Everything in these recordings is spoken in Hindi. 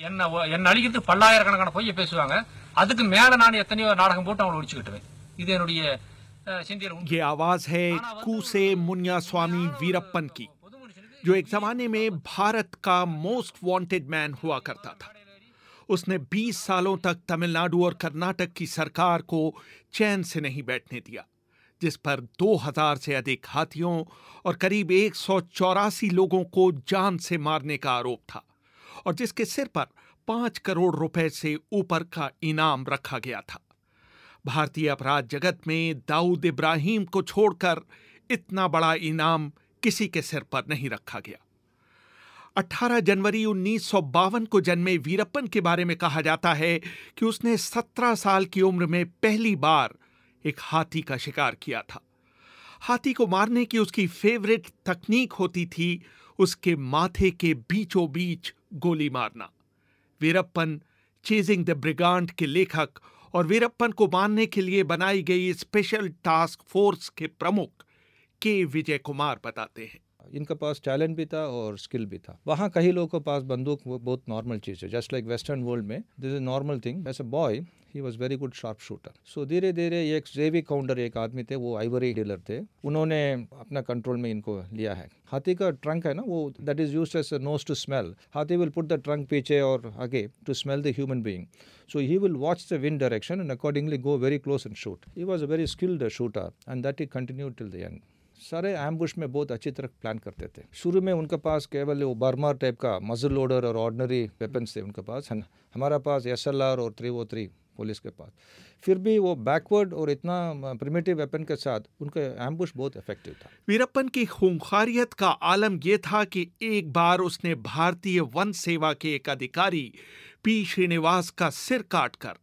ये आवाज है कूसे मुनिया स्वामी वीरप्पन की जो एक जमाने में भारत का मोस्ट वांटेड मैन हुआ करता था उसने 20 सालों तक तमिलनाडु और कर्नाटक की सरकार को चैन से नहीं बैठने दिया जिस पर 2000 से अधिक हाथियों और करीब एक लोगों को जान से मारने का आरोप था और जिसके सिर पर पांच करोड़ रुपए से ऊपर का इनाम रखा गया था भारतीय अपराध जगत में दाऊद इब्राहिम को छोड़कर इतना बड़ा इनाम किसी के सिर पर नहीं रखा गया 18 जनवरी उन्नीस को जन्मे वीरप्पन के बारे में कहा जाता है कि उसने 17 साल की उम्र में पहली बार एक हाथी का शिकार किया था हाथी को मारने की उसकी फेवरेट तकनीक होती थी उसके माथे के बीचों बीच गोली मारना वीरप्पन चेजिंग द ब्रिगांड के लेखक और वीरप्पन को मारने के लिए बनाई गई स्पेशल टास्क फोर्स के प्रमुख के विजय कुमार बताते हैं इनका पास टैलेंट भी था और स्किल भी था वहाँ कई लोगों के पास बंदूक वो बहुत नॉर्मल चीज़ है जस्ट लाइक वेस्टर्न वर्ल्ड में this is normal thing as a boy he was very good sharp shooter so धीरे धीरे एक जेवी काउंडर एक आदमी थे वो आइवरी डीलर थे उन्होंने अपना कंट्रोल में इनको लिया है हाथी का ट्रंक है ना वो that is use as nose to smell हाथी विल पुट द ट्रंक पीछे और आगे to smell the human being so he will watch the wind direction and accordingly go very close and shoot he was a very skilled shooter and that he continue till the end सारे एम्बुश में बहुत अच्छी तरह प्लान करते थे शुरू में उनके पास केवल वो बर्मा टाइप का मजल लोडर और ऑर्डनरी वेपन्स थे उनके पास हमारा पास एस और थ्री वो थ्री पुलिस के पास फिर भी वो बैकवर्ड और इतना प्रिमेटिव वेपन के साथ उनका एम्बुश बहुत इफेक्टिव था वीरप्पन की खूंखारियत का आलम यह था कि एक बार उसने भारतीय वन सेवा के एक अधिकारी पी श्रीनिवास का सिर काटकर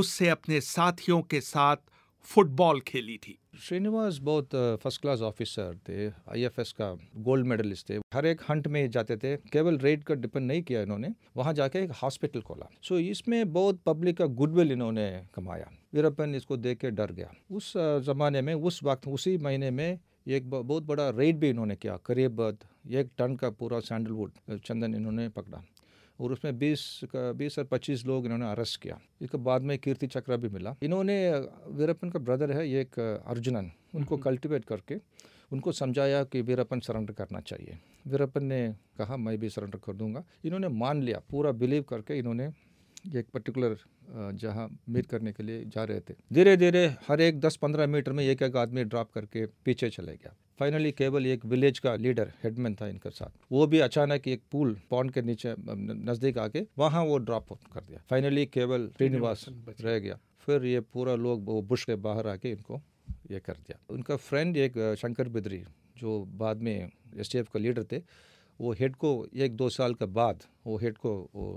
उससे अपने साथियों के साथ फुटबॉल खेली थी श्रीनिवास बहुत फर्स्ट क्लास ऑफिसर थे आईएफएस का गोल्ड मेडलिस्ट थे हर एक हंट में जाते थे केवल रेड का डिपेंड नहीं किया इन्होंने वहाँ जाके एक हॉस्पिटल खोला सो so, इसमें बहुत पब्लिक का गुडविल इन्होंने कमाया यूरोपियन इसको देख के डर गया उस ज़माने में उस वक्त उसी महीने में एक बहुत बड़ा रेड भी इन्होंने किया करीब एक टन का पूरा सैंडलवुड चंदन इन्होंने पकड़ा और उसमें 20 का बीस और 25 लोग इन्होंने अरेस्ट किया इसके बाद में कीर्ति चक्र भी मिला इन्होंने वीरप्पन का ब्रदर है ये एक अर्जुनन उनको कल्टिवेट हम्म। करके उनको समझाया कि वीरप्पन सरेंडर करना चाहिए वीरप्पन ने कहा मैं भी सरेंडर कर दूंगा इन्होंने मान लिया पूरा बिलीव करके इन्होंने एक पर्टिकुलर जहाँ मीट करने के लिए जा रहे थे धीरे धीरे हर एक दस पंद्रह मीटर में एक एक आदमी ड्रॉप करके पीछे चले गया फाइनली केवल एक विलेज का लीडर हेडमैन था इनके साथ वो भी अचानक एक पुल पॉन्ड के नीचे नजदीक आके वहाँ वो ड्रॉप आउट कर दिया फाइनली केवल श्रीनिवास रह गया फिर ये पूरा लोग वो बुश के बाहर आके इनको ये कर दिया उनका फ्रेंड एक शंकर बिद्री जो बाद में एस का लीडर थे वो हेड को एक दो साल के बाद वो हेड को वो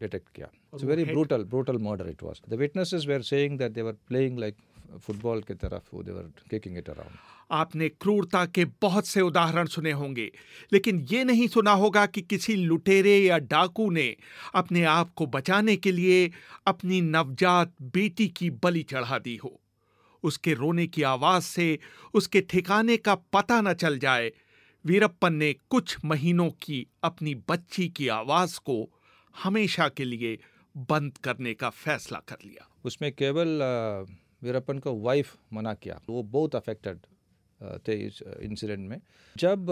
डिटेक्ट किया it's very brutal brutal murder it was the witnesses were saying that they were playing like football की तरफ वो देवर किकिंग इट अराउंड आपने क्रूरता के बहुत से उदाहरण सुने होंगे लेकिन ये नहीं सुना होगा कि किसी लुटेरे या डाकू ने अपने आप को बचाने के लिए अपनी नवजात बेटी की बलि चढ़ा दी हो उसके रोने की आवाज से उसके ठिकाने का पता न चल जाए वीरप्पन ने कुछ महीनों की अपनी बच्ची की आवाज को हमेशा के लिए बंद करने का फैसला कर लिया उसमें केवल वीरप्पन को वाइफ मना किया वो बहुत अफेक्टेड थे इस इंसिडेंट में जब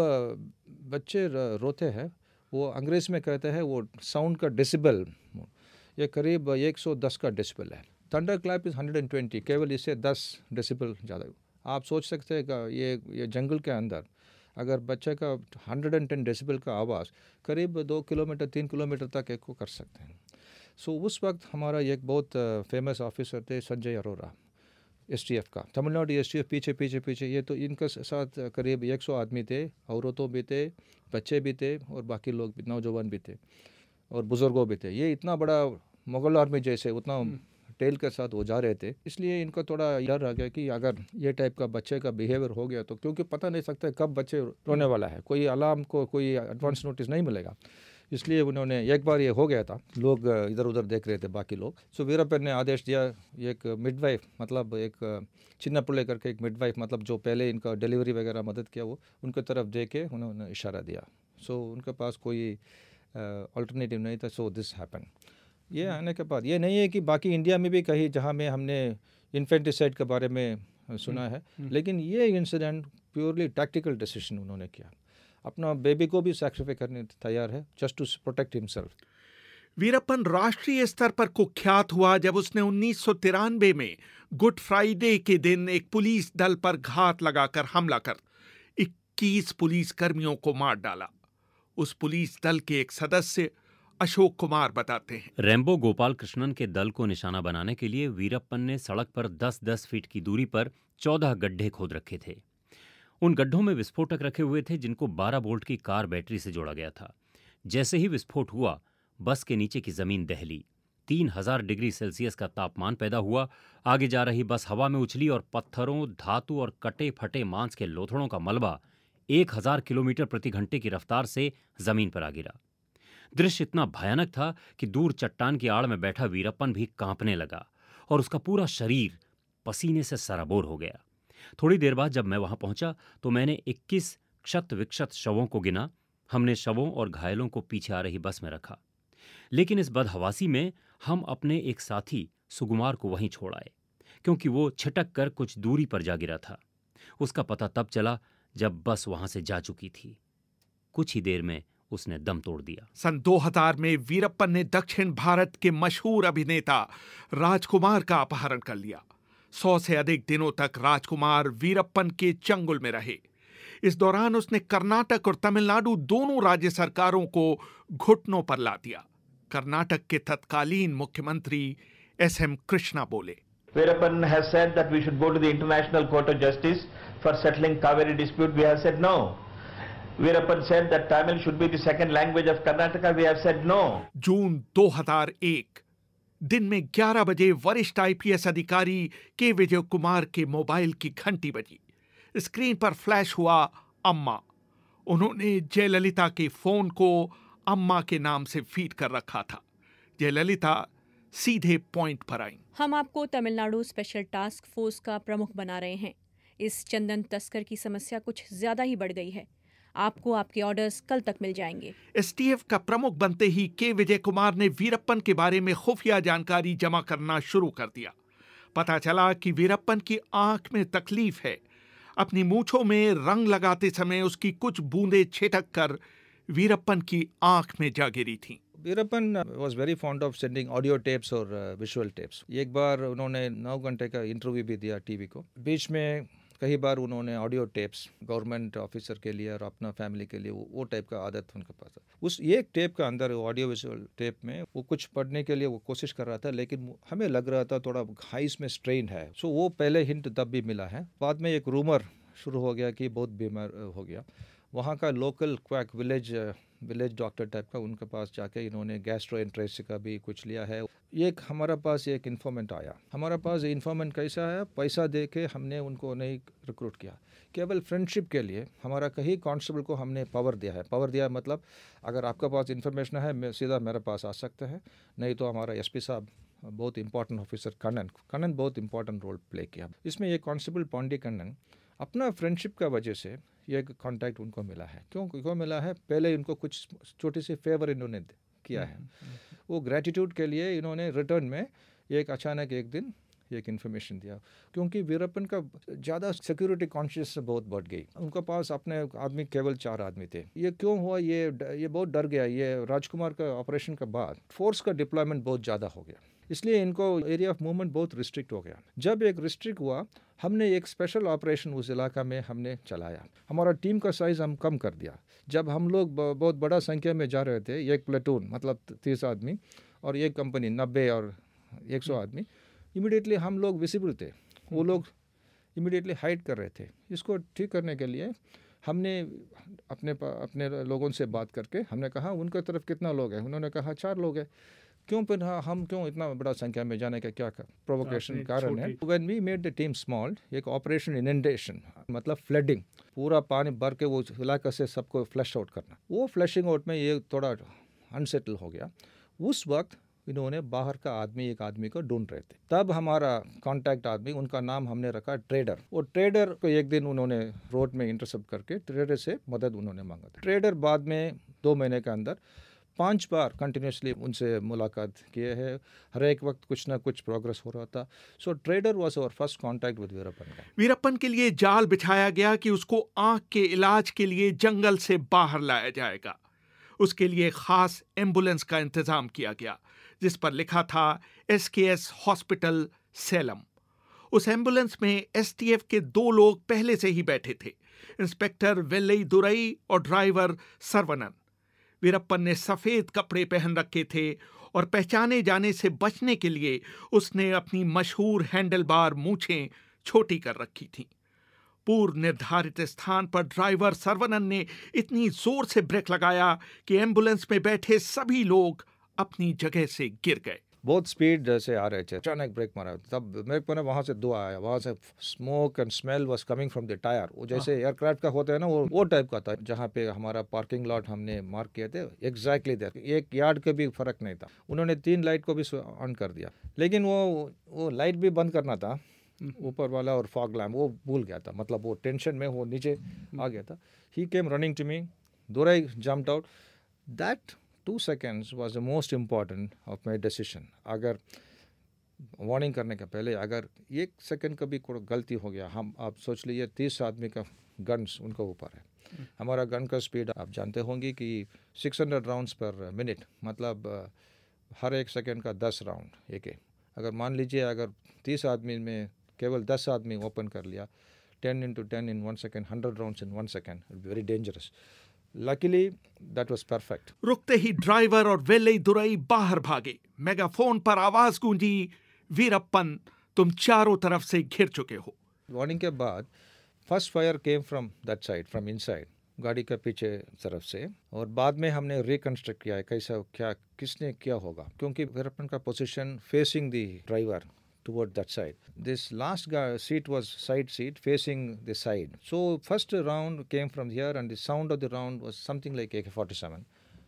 बच्चे रोते हैं वो अंग्रेज़ में कहते हैं वो साउंड का डिसिबल ये करीब 110 का डिसिबल है थंडर क्लैप इज़ 120 केवल इससे 10 डिसिबल ज़्यादा आप सोच सकते हैं ये ये जंगल के अंदर अगर बच्चे का 110 डेसिबल का आवाज़ करीब दो किलोमीटर तीन किलोमीटर तक एक को कर सकते हैं सो so, उस वक्त हमारा एक बहुत फेमस ऑफिसर थे Sanjay Arora S T F का तमिलनाडु एस टी एफ पीछे पीछे पीछे ये तो इनके साथ करीब एक सौ आदमी थे औरतों भी थे बच्चे भी थे और बाकी लोग भी नौजवान भी थे और बुज़ुर्गों भी थे ये इतना बड़ा मुगल आर्मी जैसे उतना हम्म। टेल के साथ वो जा रहे थे इसलिए इनको थोड़ा डर आ गया कि अगर ये टाइप का बच्चे का बिहेवियर हो गया तो क्योंकि पता नहीं सकता कब बच्चे रोने वाला है कोई अलार्म को कोई एडवांस नोटिस नहीं मिलेगा इसलिए उन्होंने एक बार ये हो गया था लोग इधर उधर देख रहे थे बाकी लोग सो so, वीरप्पन ने आदेश दिया एक मिडवाइफ मतलब एक चिन्ना लेकर करके एक मिडवाइफ मतलब जो पहले इनका डिलीवरी वगैरह मदद किया वो उनके तरफ दे के उन्होंने इशारा दिया सो so, उनके पास कोई अल्टरनेटिव नहीं था सो दिस हैपन ये हम्म। आने के बाद ये नहीं है कि बाकी इंडिया में भी कहीं जहाँ में हमने इन्फेंटिसाइड के बारे में सुना हम्म, है हम्म। लेकिन ये इंसिडेंट प्योरली टैक्टिकल डिसीजन उन्होंने किया अपना बेबी को भी सेक्रीफाई करने तैयार है just to protect himself Veerappan राष्ट्रीय स्तर पर कुख्यात हुआ जब उसने उन्नीस में गुड फ्राइडे के दिन एक पुलिस दल पर घात लगाकर हमला कर 21 पुलिस कर्मियों को मार डाला उस पुलिस दल के एक सदस्य अशोक कुमार बताते हैं रेम्बो गोपाल कृष्णन के दल को निशाना बनाने के लिए वीरप्पन ने सड़क पर 10-10 फीट की दूरी पर 14 गड्ढे खोद रखे थे उन गड्ढों में विस्फोटक रखे हुए थे जिनको 12 वोल्ट की कार बैटरी से जोड़ा गया था जैसे ही विस्फोट हुआ बस के नीचे की जमीन दहली तीन हजार डिग्री सेल्सियस का तापमान पैदा हुआ आगे जा रही बस हवा में उछली और पत्थरों धातु और कटे फटे मांस के लोथड़ों का मलबा एक हजार किलोमीटर प्रति घंटे की रफ्तार से जमीन पर आ गिरा दृश्य इतना भयानक था कि दूर चट्टान की आड़ में बैठा वीरप्पन भी कांपने लगा और उसका पूरा शरीर पसीने से सराबोर हो गया थोड़ी देर बाद जब मैं वहां पहुंचा तो मैंने 21 क्षत विक्षत शवों को गिना हमने शवों और घायलों को पीछे आ रही बस में रखा लेकिन इस बदहवासी में हम अपने एक साथी सुगुमार को वहीं छोड़ आए क्योंकि वो छिटक कर कुछ दूरी पर जा गिरा था उसका पता तब चला जब बस वहां से जा चुकी थी कुछ ही देर में उसने दम तोड़ दिया सन 2000 में वीरप्पन ने दक्षिण भारत के मशहूर अभिनेता राजकुमार का अपहरण कर लिया सौ से अधिक दिनों तक राजकुमार वीरप्पन के चंगुल में रहे इस दौरान उसने कर्नाटक और तमिलनाडु दोनों राज्य सरकारों को घुटनों पर ला दिया कर्नाटक के तत्कालीन मुख्यमंत्री एस एम कृष्णा बोले Veerappan has said that we should go to the international court of justice for settling Kaveri dispute we have said no Veerappan said that Tamil should be the second language of Karnataka we have said no June 2001 दिन में 11 बजे वरिष्ठ आईपीएस अधिकारी के विजय कुमार के मोबाइल की घंटी बजी स्क्रीन पर फ्लैश हुआ अम्मा उन्होंने जयललिता के फोन को अम्मा के नाम से फीड कर रखा था जयललिता सीधे पॉइंट पर आई हम आपको तमिलनाडु स्पेशल टास्क फोर्स का प्रमुख बना रहे हैं इस चंदन तस्कर की समस्या कुछ ज्यादा ही बढ़ गई है आपको आपके ऑर्डर्स कल तक मिल जाएंगे एस का प्रमुख बनते ही के विजय कुमार ने वीरप्पन के बारे में खुफिया जानकारी जमा करना शुरू कर दिया पता चला कि वीरप्पन की आंख में तकलीफ है अपनी मूछों में रंग लगाते समय उसकी कुछ बूंदे छिटक कर वीरप्पन की आंख में जा गिरी थी Veerappan was very fond of sending audio tapes और विजुअल टेप्स एक बार उन्होंने नौ घंटे का इंटरव्यू भी दिया टीवी को बीच में कई बार उन्होंने ऑडियो टेप्स गवर्नमेंट ऑफिसर के लिए और अपना फैमिली के लिए वो, वो टाइप का आदत उनके पास था उस एक टेप के अंदर ऑडियो विजुअल टेप में वो कुछ पढ़ने के लिए वो कोशिश कर रहा था लेकिन हमें लग रहा था थोड़ा हाई में स्ट्रेन है सो वो पहले हिंट तब भी मिला है बाद में एक रूमर शुरू हो गया कि बहुत बीमार हो गया वहाँ का local quack village village doctor type का उनके पास जाके इन्होंने गैस्ट्रो इंट्रेस्ट का भी कुछ लिया है ये एक हमारा पास एक इन्फॉर्मेंट आया हमारा पास ये इन्फॉर्मेंट कैसा है पैसा दे के हमने उनको नहीं रिक्रूट किया केवल फ्रेंडशिप के लिए हमारा कहीं कांस्टेबल को हमने पावर दिया है पावर दिया मतलब अगर आपके पास इन्फॉर्मेशन है मैं सीधा मेरे पास आ सकते हैं नहीं तो हमारा एस साहब बहुत इंपॉर्टेंट ऑफिसर कन्नन कन्नन बहुत इंपॉर्टेंट रोल प्ले किया इसमें ये कांस्टेबल पांडे कन्नन अपना फ्रेंडशिप का वजह से ये कॉन्टैक्ट उनको मिला है क्यों क्यों मिला है पहले इनको कुछ छोटी सी फेवर इन्होंने किया है हम्म, हम्म, हम्म। वो ग्रेटिट्यूड के लिए इन्होंने रिटर्न में एक अचानक एक दिन एक इन्फॉर्मेशन दिया क्योंकि वीरप्पन का ज़्यादा सिक्योरिटी कॉन्शियस बहुत बढ़ गई उनके पास अपने आदमी केवल चार आदमी थे ये क्यों हुआ ये ये बहुत डर गया ये राजकुमार का ऑपरेशन के बाद फोर्स का डिप्लॉयमेंट बहुत ज़्यादा हो गया इसलिए इनको एरिया ऑफ मूवमेंट बहुत रिस्ट्रिक्ट हो गया जब एक रिस्ट्रिक्ट हुआ हमने एक स्पेशल ऑपरेशन उस इलाका में हमने चलाया हमारा टीम का साइज़ हम कम कर दिया जब हम लोग बहुत बड़ा संख्या में जा रहे थे एक प्लेटून मतलब तीस आदमी और एक कंपनी नब्बे और एक सौ हम्म। आदमी इमिडिएटली हम लोग विजिबल थे वो हम्म। लोग इमिडिएटली हाइड कर रहे थे इसको ठीक करने के लिए हमने अपने अपने लोगों से बात करके हमने कहा उनका तरफ कितना लोग हैं उन्होंने कहा चार लोग हैं क्यों फिर हाँ, हम क्यों इतना बड़ा संख्या में जाने का क्या प्रोवोकेशन कारण है when we made the team small एक ऑपरेशन इनडेशन मतलब फ्लडिंग पूरा पानी भर के वो इलाके से सबको फ्लश आउट करना वो फ्लशिंग आउट में ये थोड़ा अनसेटल हो गया उस वक्त इन्होंने बाहर का आदमी एक आदमी को ढूंढ रहे थे तब हमारा कांटेक्ट आदमी उनका नाम हमने रखा ट्रेडर वो ट्रेडर को एक दिन उन्होंने रोड में इंटरसेप्ट करके ट्रेडर से मदद उन्होंने मांगा था ट्रेडर बाद में दो महीने के अंदर पांच बार कंटिन्यूसली उनसे मुलाकात किए है हर एक वक्त कुछ ना कुछ प्रोग्रेस हो रहा था so trader was our first contact with Veerappan Veerappan के लिए जाल बिछाया गया कि उसको आँख के इलाज के लिए जंगल से बाहर लाया जाएगा उसके लिए खास एम्बुलेंस का इंतजाम किया गया जिस पर लिखा था एस के एस हॉस्पिटल सेलम उस एम्बुलेंस में एफ के दो लोग पहले से ही बैठे थे इंस्पेक्टर वेल्लई दुरई और ड्राइवर सरवनन वीरप्पन ने सफ़ेद कपड़े पहन रखे थे और पहचाने जाने से बचने के लिए उसने अपनी मशहूर हैंडल बार मूछें छोटी कर रखी थी पूर्व निर्धारित स्थान पर ड्राइवर सर्वनन ने इतनी जोर से ब्रेक लगाया कि एम्बुलेंस में बैठे सभी लोग अपनी जगह से गिर गए बहुत स्पीड से आ रहे थे अचानक ब्रेक मारा तब मेरे को ना वहाँ से दो आया वहाँ से smoke and smell was coming from the tyre वो जैसे एयरक्राफ्ट हाँ। का होता है ना वो वो टाइप का था जहाँ पे हमारा पार्किंग लॉट हमने मार्क किए थे एग्जैक्टली देर एक यार्ड का भी फर्क नहीं था उन्होंने तीन लाइट को भी ऑन कर दिया लेकिन वो वो लाइट भी बंद करना था हम्म। ऊपर वाला और फॉग लैम्प वो भूल गया था मतलब वो टेंशन में वो नीचे आ हम्म। गया था ही came running to me though jump out that two seconds was the most important of my decision अगर वार्निंग करने के पहले अगर एक सेकेंड का भी कोई गलती हो गया हम आप सोच लीजिए तीस आदमी का गन्स उनका ऊपर है हमारा गन का स्पीड आप जानते होंगे कि 600 राउंड्स पर मिनट मतलब हर एक सेकेंड का 10 राउंड एक एक अगर मान लीजिए अगर 30 आदमी में केवल 10 आदमी ओपन कर लिया 10 into ten in one second hundred rounds in one second very dangerous Luckily, that was perfect. रुकते ही ड्राइवर और वेले दुराई बाहर भागे मेगाफोन पर आवाज गूंजी वीरप्पन तुम चारों तरफ से घिर चुके हो वार्निंग के बाद first fire came from that side from inside गाड़ी के पीछे तरफ से और बाद में हमने रिकंस्ट्रक्ट किया है कैसा क्या किसने किया होगा क्योंकि वीरप्पन का position facing the driver toward that side. This last guy, seat was side seat facing the side. So first round came from here and the sound of the round was something like AK-47.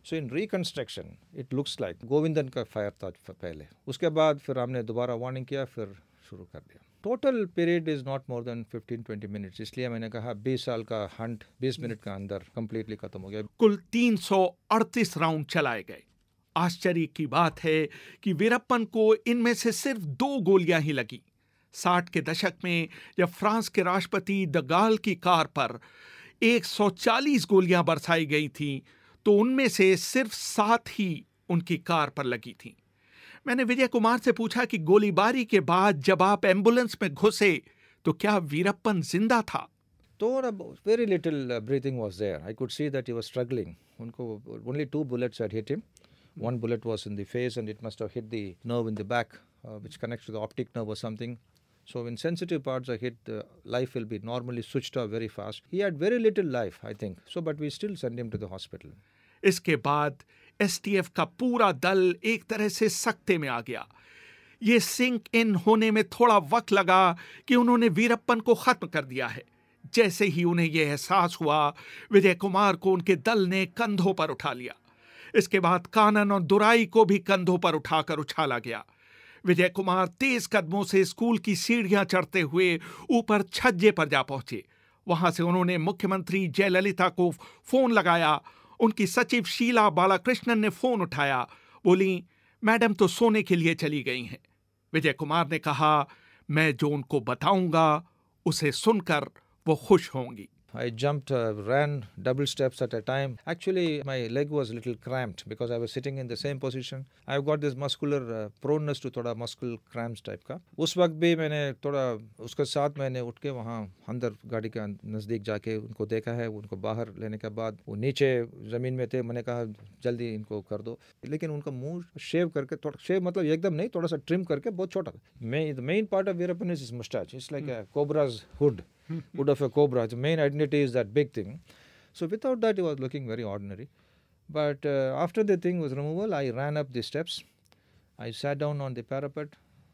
So in reconstruction it looks like Govindan का फायर था पहले उसके बाद फिर हमने दोबारा वार्निंग किया फिर शुरू कर दिया total period is not more than 15-20 minutes इसलिए मैंने कहा 20 साल का हंट 20 मिनट का अंदर कम्प्लीटली खत्म हो गया कुल 338 राउंड चलाए गए आश्चर्य की बात है कि वीरप्पन को इनमें से सिर्फ दो गोलियां ही लगी साठ के दशक में जब फ्रांस के राष्ट्रपति द गाल की कार पर 140 गोलियां बरसाई गई थी तो उनमें से सिर्फ सात ही उनकी कार पर लगी थी मैंने विजय कुमार से पूछा कि गोलीबारी के बाद जब आप एम्बुलेंस में घुसे तो क्या वीरप्पन जिंदा था तो very little breathing was there I could see that he was struggling उनको only two bullets had hit him One bullet was in the face and it must have hit the nerve in the back, uh, which connects to the optic nerve or something. So when sensitive parts are hit, uh, life will be normally switched off very fast. He had very little life, I think. So, but we still send him to the hospital. इसके बाद एसटीएफ का पूरा दल एक तरह से सख्ते में आ गया ये सिंक इन होने में थोड़ा वक्त लगा कि उन्होंने वीरप्पन को खत्म कर दिया है जैसे ही उन्हें यह एहसास हुआ विजय कुमार को उनके दल ने कंधों पर उठा लिया इसके बाद कानन और दुराई को भी कंधों पर उठाकर उछाला गया विजय कुमार तेज कदमों से स्कूल की सीढ़ियां चढ़ते हुए ऊपर छज्जे पर जा पहुंचे वहां से उन्होंने मुख्यमंत्री जयललिता को फोन लगाया उनकी सचिव शीला बालाकृष्णन ने फोन उठाया बोली मैडम तो सोने के लिए चली गई हैं विजय कुमार ने कहा मैं जो उनको बताऊंगा उसे सुनकर वो खुश होंगी I jumped, uh, ran double steps at a time. Actually, my leg was a little cramped because I was sitting in the same position. I've got this muscular uh, proneness to थोड़ा muscle cramps type का उस वक्त भी मैंने थोड़ा उसके साथ मैंने उठ के वहाँ अंदर गाड़ी के नज़दीक जाके उनको देखा है उनको बाहर लेने के बाद वो नीचे ज़मीन में थे मैंने कहा जल्दी इनको कर दो लेकिन उनका मुंह शेव करके थोड़ा शेव मतलब एकदम नहीं थोड़ा सा ट्रिम करके बहुत छोटा मैं the main part of Veerappan is moustache it's like cobra's hood wood of a cobra. Its main identity is that big thing. So without that, it was looking very ordinary. But uh, after the thing was removal, I ran up the steps. I sat down on the parapet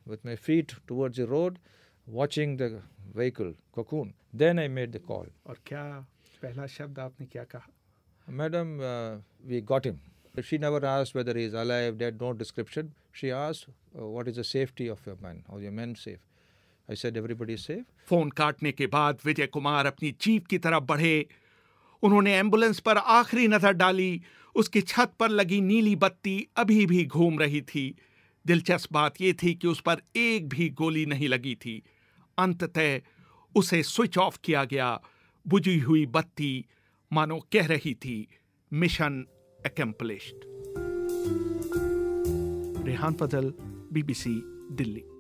with my feet towards the road, watching the vehicle cocoon. Then I made the call. Or क्या पहला शब्द आपने क्या कहा? Madam, uh, we got him. She never asked whether he is alive, dead, no description. She asked, uh, what is the safety of your man? Are your men safe? I said everybody is safe. Phone काटने के बाद विजय कुमार अपनी जीप की तरफ बढ़े उन्होंने एम्बुलेंस पर आखिरी नजर डाली उसकी छत पर लगी नीली बत्ती अभी भी घूम रही थी दिलचस्प बात यह थी कि उस पर एक भी गोली नहीं लगी थी अंततः उसे स्विच ऑफ किया गया बुझी हुई बत्ती मानो कह रही थी mission accomplished Rehan Fazal BBC Delhi